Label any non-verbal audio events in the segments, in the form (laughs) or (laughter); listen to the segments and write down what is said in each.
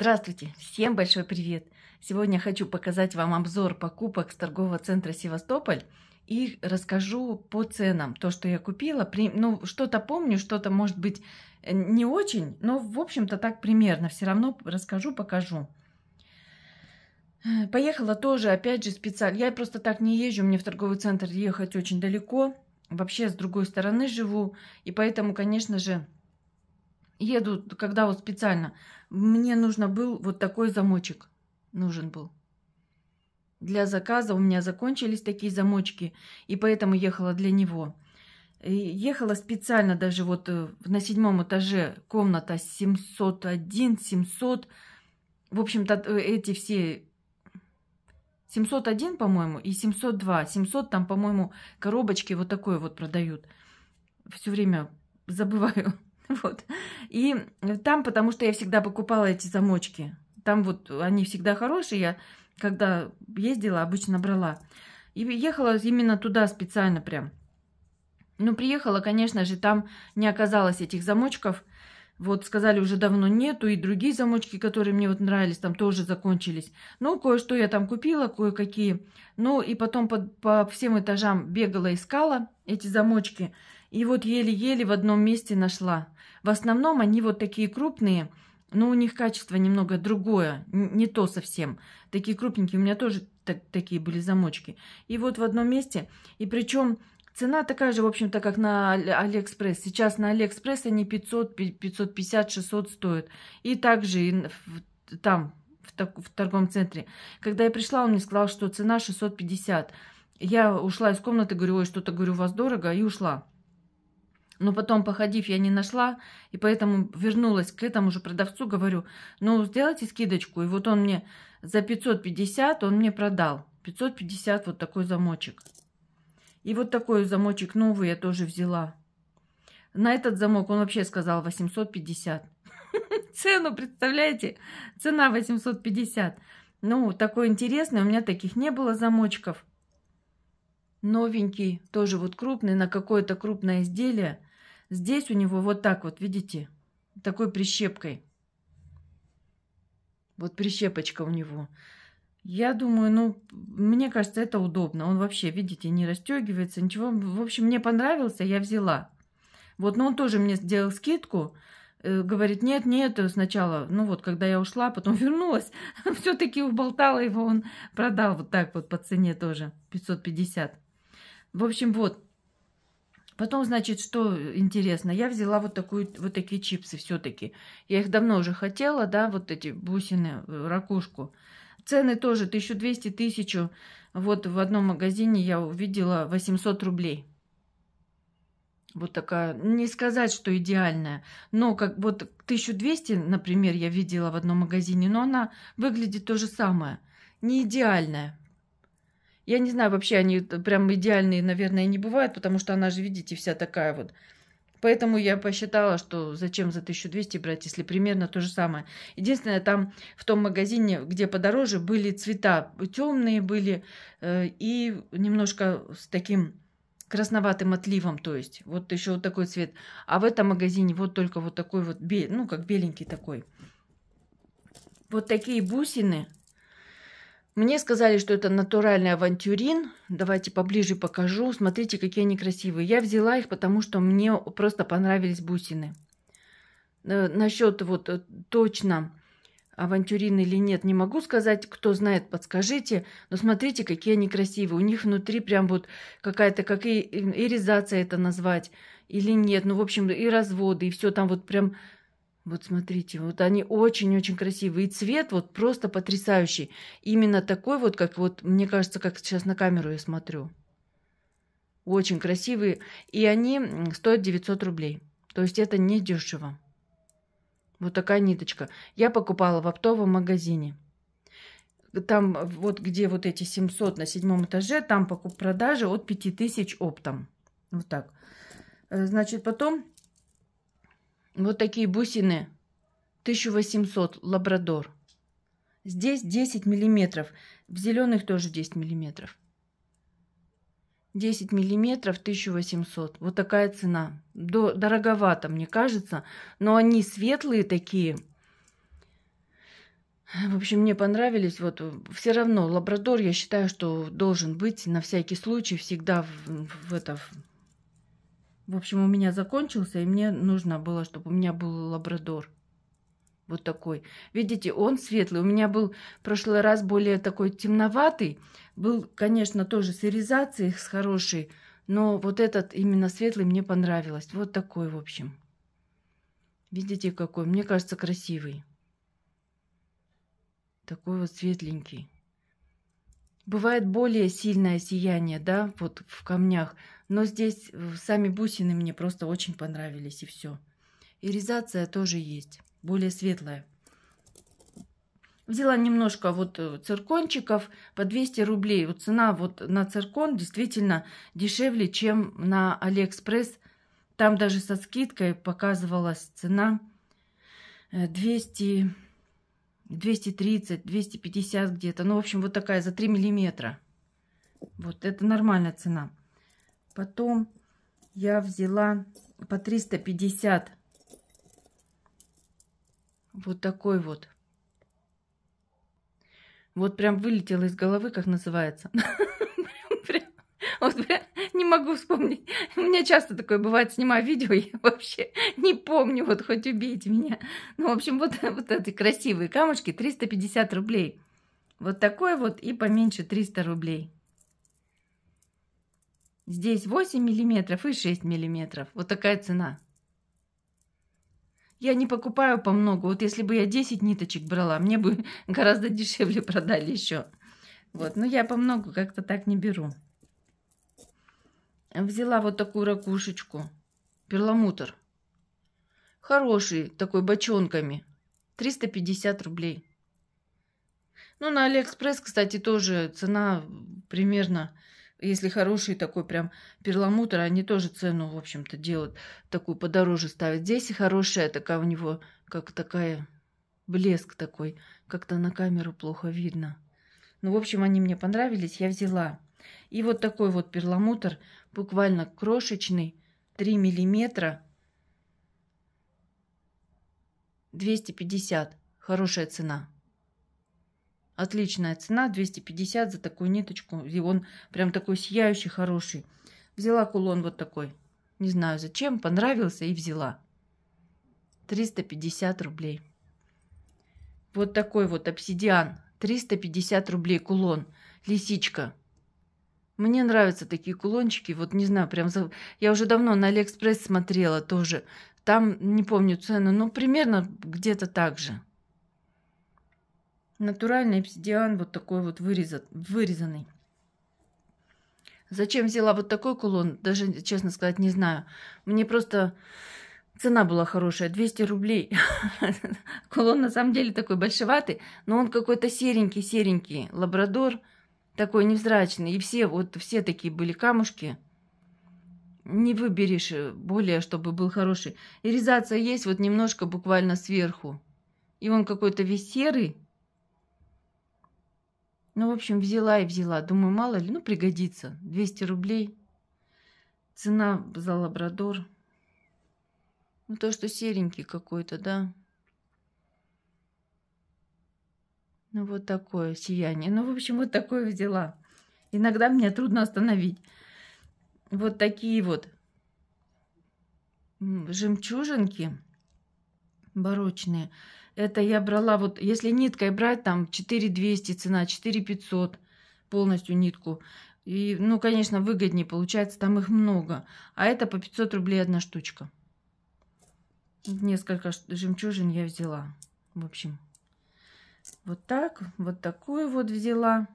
Здравствуйте! Всем большой привет! Сегодня хочу показать вам обзор покупок с торгового центра «Севастополь» и расскажу по ценам то, что я купила. Ну, что-то помню, что-то, может быть, э, не очень, но, в общем-то, так примерно. Все равно расскажу, покажу. Э, поехала тоже, опять же, специально. Я просто так не езжу, мне в торговый центр ехать очень далеко. Вообще с другой стороны живу. И поэтому, конечно же, еду, когда вот специально мне нужно был вот такой замочек. Нужен был. Для заказа у меня закончились такие замочки, и поэтому ехала для него. И ехала специально даже вот э, на седьмом этаже комната 701, 700. В общем-то, э, эти все 701, по-моему, и 702. 700 там, по-моему, коробочки вот такой вот продают. Все время забываю. (laughs) Вот. И э, там, потому что я всегда покупала эти замочки. Там вот они всегда хорошие. Я когда ездила, обычно брала. И ехала именно туда специально прям. Ну, приехала, конечно же, там не оказалось этих замочков. Вот сказали, уже давно нету, и другие замочки, которые мне вот нравились, там тоже закончились. Ну, кое-что я там купила, кое-какие. Ну, и потом по, по всем этажам бегала, искала эти замочки. И вот еле-еле в одном месте нашла. В основном они вот такие крупные, но у них качество немного другое, не то совсем. Такие крупненькие, у меня тоже так, такие были замочки. И вот в одном месте, и причем цена такая же, в общем-то, как на Алиэкспресс. Сейчас на Алиэкспресс они 500, 550, 600 стоят. И также и в, там, в, так, в торговом центре. Когда я пришла, он мне сказал, что цена 650. Я ушла из комнаты, говорю, ой, что-то, говорю, у вас дорого, и ушла. Но потом, походив, я не нашла, и поэтому вернулась к этому же продавцу, говорю, ну, сделайте скидочку. И вот он мне за 550, он мне продал. 550 вот такой замочек. И вот такой замочек новый я тоже взяла. На этот замок он вообще сказал 850. (laughs) Цену, представляете? Цена 850. Ну, такой интересный. У меня таких не было замочков. Новенький, тоже вот крупный, на какое-то крупное изделие. Здесь у него вот так вот, видите, такой прищепкой. Вот прищепочка у него. Я думаю, ну, мне кажется, это удобно. Он вообще, видите, не расстегивается, ничего. В общем, мне понравился, я взяла. Вот, но он тоже мне сделал скидку. Э, говорит, нет, нет, сначала, ну вот, когда я ушла, потом (laughs) вернулась, все-таки уболтала его, он продал вот так вот по цене тоже, 550. В общем, вот, Потом, значит, что интересно, я взяла вот, такую, вот такие чипсы все-таки. Я их давно уже хотела, да, вот эти бусины, э, ракушку. Цены тоже 1200 тысячу. Вот в одном магазине я увидела 800 рублей. Вот такая, не сказать, что идеальная, но как вот 1200, например, я видела в одном магазине, но она выглядит то же самое, не идеальная. Я не знаю, вообще они прям идеальные, наверное, не бывают, потому что она же, видите, вся такая вот. Поэтому я посчитала, что зачем за 1200 брать, если примерно то же самое. Единственное, там в том магазине, где подороже, были цвета темные были э, и немножко с таким красноватым отливом, то есть вот еще вот такой цвет. А в этом магазине вот только вот такой вот, ну как беленький такой. Вот такие бусины мне сказали, что это натуральный авантюрин. Давайте поближе покажу. Смотрите, какие они красивые. Я взяла их, потому что мне просто понравились бусины. Э, насчет вот э, точно авантюрин или нет, не могу сказать. Кто знает, подскажите. Но смотрите, какие они красивые. У них внутри прям вот какая-то, как и иризация это назвать или нет. Ну, в общем, и разводы, и все там вот прям вот смотрите, вот они очень-очень красивые. И цвет вот просто потрясающий. Именно такой вот, как вот, мне кажется, как сейчас на камеру я смотрю. Очень красивые. И они стоят 900 рублей. То есть это не дешево. Вот такая ниточка. Я покупала в оптовом магазине. Там вот где вот эти 700 на седьмом этаже, там покуп продажи от 5000 оптом. Вот так. Э, значит, потом вот такие бусины. 1800, лабрадор. Здесь 10 миллиметров. В зеленых тоже 10 миллиметров. 10 миллиметров 1800. Вот такая цена. Дороговато, мне кажется. Но они светлые такие. В общем, мне понравились. Вот все равно лабрадор, я считаю, что должен быть на всякий случай всегда в, в это в общем, у меня закончился, и мне нужно было, чтобы у меня был лабрадор. Вот такой. Видите, он светлый. У меня был в прошлый раз более такой темноватый. Был, конечно, тоже с иризацией, с хорошей. Но вот этот именно светлый мне понравилось. Вот такой, в общем. Видите, какой? Мне кажется, красивый. Такой вот светленький. Бывает более сильное сияние, да, вот в камнях. Но здесь э, сами бусины мне просто очень понравились, и все. Иризация тоже есть, более светлая. Взяла немножко вот э, циркончиков по 200 рублей. Вот цена вот на циркон действительно дешевле, чем на Алиэкспресс. Там даже со скидкой показывалась цена 200 э, 230, 250 где-то. Ну, в общем, вот такая за 3 миллиметра. Вот, это нормальная цена. Потом я взяла по 350. Вот такой вот. Вот прям вылетело из головы, как называется. (laughs) прям, (laughs) Вот прям не могу вспомнить. У меня часто такое бывает, снимаю видео, (laughs) я вообще не помню, вот хоть убейте меня. Ну, в общем, вот, (laughs) вот эти красивые камушки 350 рублей. Вот такой вот и поменьше 300 рублей. Здесь 8 миллиметров и 6 миллиметров. Вот такая цена. Я не покупаю по много. Вот если бы я 10 ниточек брала, мне бы гораздо дешевле продали еще. Вот, но я по много как-то так не беру. Взяла вот такую ракушечку. Перламутр. Хороший, такой бочонками. 350 рублей. Ну, на Алиэкспресс, кстати, тоже цена примерно, если хороший такой прям перламутр, они тоже цену, в общем-то, делают такую подороже ставят. Здесь и хорошая такая у него, как такая, блеск такой. Как-то на камеру плохо видно. Ну, в общем, они мне понравились, я взяла. И вот такой вот перламутр, буквально крошечный, 3 миллиметра, 250. Хорошая цена. Отличная цена, 250 за такую ниточку. И он прям такой сияющий, хороший. Взяла кулон вот такой. Не знаю зачем, понравился и взяла. 350 рублей. Вот такой вот обсидиан. 350 рублей кулон. Лисичка. Мне нравятся такие кулончики, вот не знаю, прям... За... Я уже давно на Алиэкспресс смотрела тоже. Там, не помню цену, но примерно где-то так же. Натуральный обсидиан, вот такой вот вырезан, вырезанный. Зачем взяла вот такой кулон, даже, честно сказать, не знаю. Мне просто цена была хорошая, 200 рублей. (laughs) Кулон на самом деле такой большеватый, но он какой-то серенький-серенький. Лабрадор – такой невзрачный, и все, вот все такие были камушки. Не выберешь э, более, чтобы был хороший. и Иризация есть вот немножко буквально сверху. И он какой-то весь серый. Ну, в общем, взяла и взяла. Думаю, мало ли, ну, пригодится. 200 рублей. Цена за лабрадор. Ну, то, что серенький какой-то, да. Ну вот такое сияние. Ну, в общем, вот такое взяла. Иногда мне трудно остановить. Вот такие вот жемчужинки барочные. Это я брала вот, если ниткой брать, там 4200 цена, 4500 полностью нитку. И, ну, конечно, выгоднее получается, там их много. А это по 500 рублей одна штучка. Несколько жемчужин я взяла. В общем, вот так, вот такую вот взяла.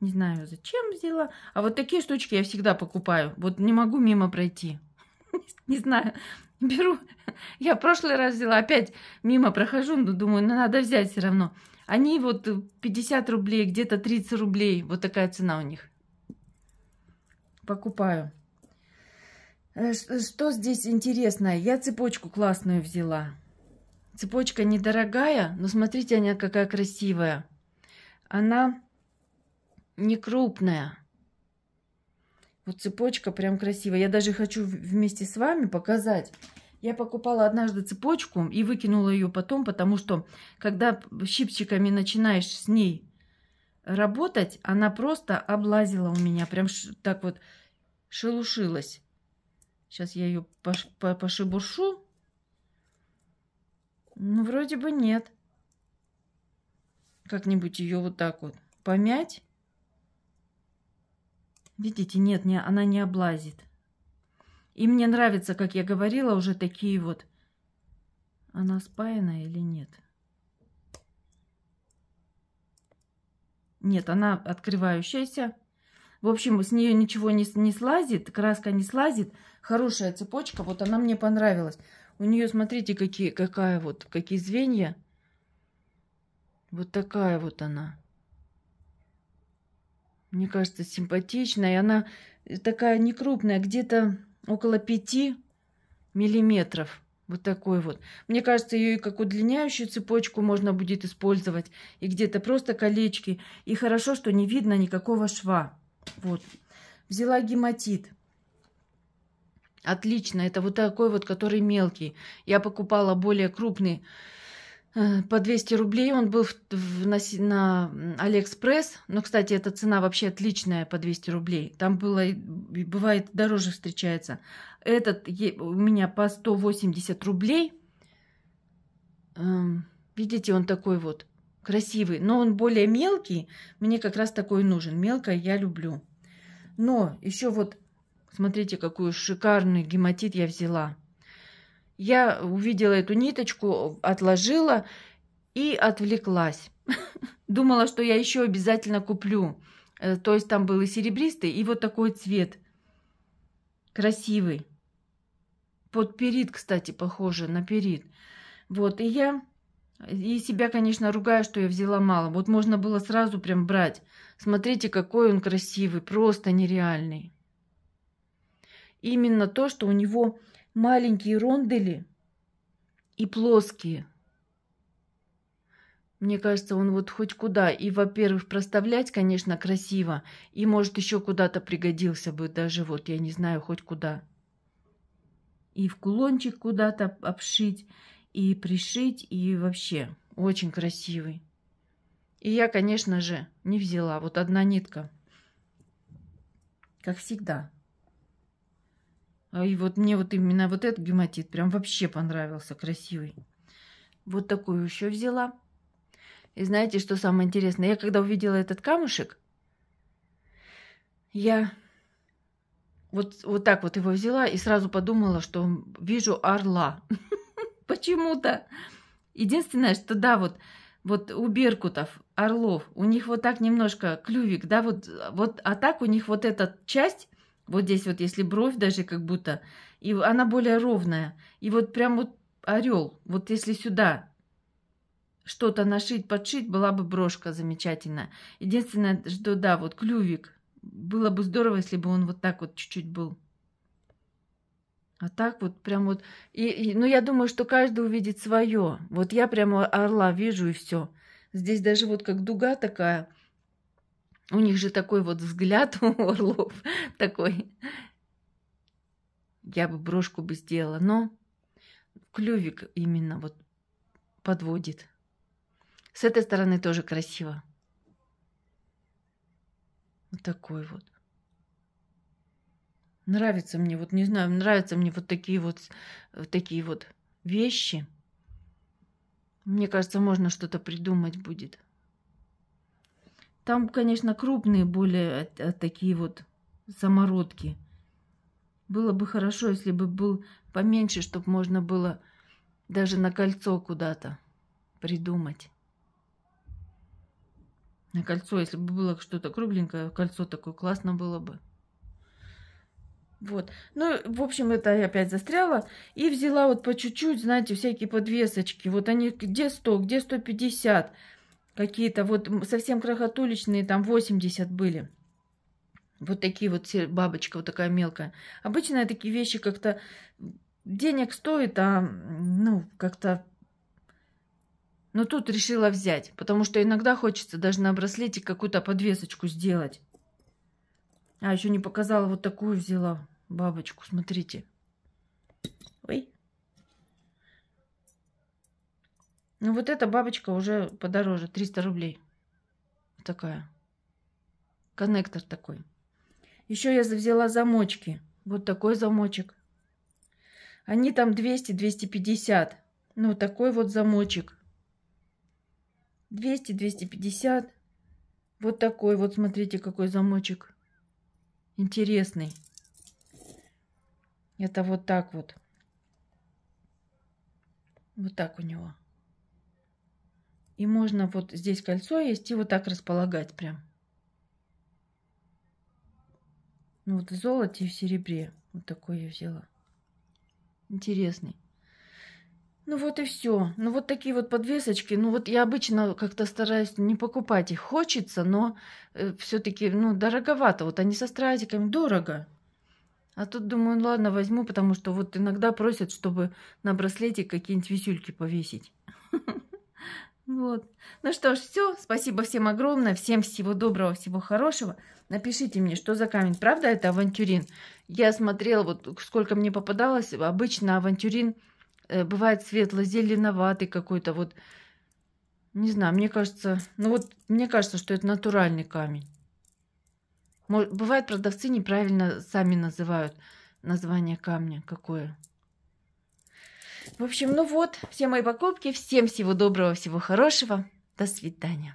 Не знаю, зачем взяла. А вот такие штучки я всегда покупаю. Вот не могу мимо пройти. (laughs) Не знаю. Беру. Я в прошлый раз взяла, опять мимо прохожу, но думаю, ну, надо взять все равно. Они вот 50 рублей, где-то 30 рублей. Вот такая цена у них. Покупаю. Э, что здесь интересное? Я цепочку классную взяла. Цепочка недорогая, но смотрите, она какая красивая. Она не крупная. Вот цепочка прям красивая. Я даже хочу вместе с вами показать. Я покупала однажды цепочку и выкинула ее потом, потому что когда щипчиками начинаешь с ней работать, она просто облазила у меня. Прям так вот шелушилась. Сейчас я ее пошебуршу. Ну, вроде бы нет. Как-нибудь ее вот так вот помять. Видите, нет, не, она не облазит. И мне нравится, как я говорила, уже такие вот. Она спаяна или нет? Нет, она открывающаяся. В общем, с нее ничего не, не слазит, краска не слазит. Хорошая цепочка, вот она мне понравилась. У нее, смотрите, какие, какая вот, какие звенья. Вот такая вот она. Мне кажется, симпатичная. И она такая некрупная, где-то около пяти миллиметров. Вот такой вот. Мне кажется, ее и как удлиняющую цепочку можно будет использовать. И где-то просто колечки. И хорошо, что не видно никакого шва. Вот. Взяла гематит. Отлично, это вот такой вот, который мелкий. Я покупала более крупный э, по 200 рублей. Он был в, в, на, на Алиэкспресс. Но, кстати, эта цена вообще отличная по 200 рублей. Там было, бывает, дороже встречается. Этот у меня по 180 рублей. Эм, видите, он такой вот красивый. Но он более мелкий. Мне как раз такой нужен. Мелкое я люблю. Но еще вот Смотрите, какую шикарную гематит я взяла. Я увидела эту ниточку, отложила и отвлеклась. (laughs) Думала, что я еще обязательно куплю. Э, то есть там был и серебристый, и вот такой цвет. Красивый. Под перит, кстати, похоже на перит. Вот, и я и себя, конечно, ругаю, что я взяла мало. Вот можно было сразу прям брать. Смотрите, какой он красивый, просто нереальный именно то, что у него маленькие рондели и плоские. Мне кажется, он вот хоть куда. И, во-первых, проставлять, конечно, красиво. И, может, еще куда-то пригодился бы даже, вот, я не знаю, хоть куда. И в кулончик куда-то обшить, и пришить, и вообще очень красивый. И я, конечно же, не взяла. Вот одна нитка. Как всегда. Э, и вот мне вот именно вот этот гематит прям вообще понравился, красивый. Вот такую еще взяла. И знаете, что самое интересное? Я когда увидела этот камушек, я вот, вот так вот его взяла и сразу подумала, что вижу орла. (laughs) Почему-то. Единственное, что да, вот, вот у беркутов, орлов, у них вот так немножко клювик, да, вот, вот, а так у них вот эта часть вот здесь вот, если бровь даже как будто, и она более ровная. И вот прям вот орел, вот если сюда что-то нашить, подшить, была бы брошка замечательная. Единственное, что да, вот клювик. Было бы здорово, если бы он вот так вот чуть-чуть был. А так вот прям вот... И, и, ну, я думаю, что каждый увидит свое. Вот я прямо орла вижу и все. Здесь даже вот как дуга такая – у них же такой вот взгляд (laughs) у орлов такой. Я бы брошку бы сделала, но клювик именно вот подводит. С этой стороны тоже красиво. Вот такой вот. Нравится мне, вот не знаю, нравятся мне вот такие вот, вот такие вот вещи. Мне кажется, можно что-то придумать будет. Там, конечно, крупные более э, э, такие вот самородки. Было бы хорошо, если бы был поменьше, чтобы можно было даже на кольцо куда-то придумать. На кольцо, если бы было что-то кругленькое, кольцо такое классно было бы. Вот. Ну, в общем, это я опять застряла. И взяла вот по чуть-чуть, знаете, всякие подвесочки. Вот они где 100, где 150 какие-то вот совсем крохотуличные, там 80 были. Вот такие вот бабочка, вот такая мелкая. Обычно такие вещи как-то денег стоит, а ну как-то... Но ну, тут решила взять, потому что иногда хочется даже на браслете какую-то подвесочку сделать. А, еще не показала, вот такую взяла бабочку, смотрите. Ой, Ну вот эта бабочка уже подороже, 300 рублей. Такая. Коннектор такой. Еще я взяла замочки. Вот такой замочек. Они там 200-250. Ну, такой вот замочек. 200-250. Вот такой вот, смотрите, какой замочек. Интересный. Это вот так вот. Вот так у него. И можно вот здесь кольцо есть и вот так располагать прям. Ну вот в золоте и в серебре. Вот такое я взяла. Интересный. Ну вот и все. Ну вот такие вот подвесочки. Ну вот я обычно как-то стараюсь не покупать их. Хочется, но э, все-таки, ну, дороговато. Вот они со стразиками дорого. А тут думаю, ну ладно, возьму, потому что вот иногда просят, чтобы на браслете какие-нибудь висюльки повесить. (laughs) Вот. Ну что ж, все. Спасибо всем огромное. Всем всего доброго, всего хорошего. Напишите мне, что за камень. Правда это авантюрин? Я смотрела, вот сколько мне попадалось. Обычно авантюрин э, бывает светло-зеленоватый какой-то. Вот, не знаю, мне кажется... Ну вот, мне кажется, что это натуральный камень. Может, бывает, продавцы неправильно сами называют название камня какое. В общем, ну вот, все мои покупки. Всем всего доброго, всего хорошего. До свидания.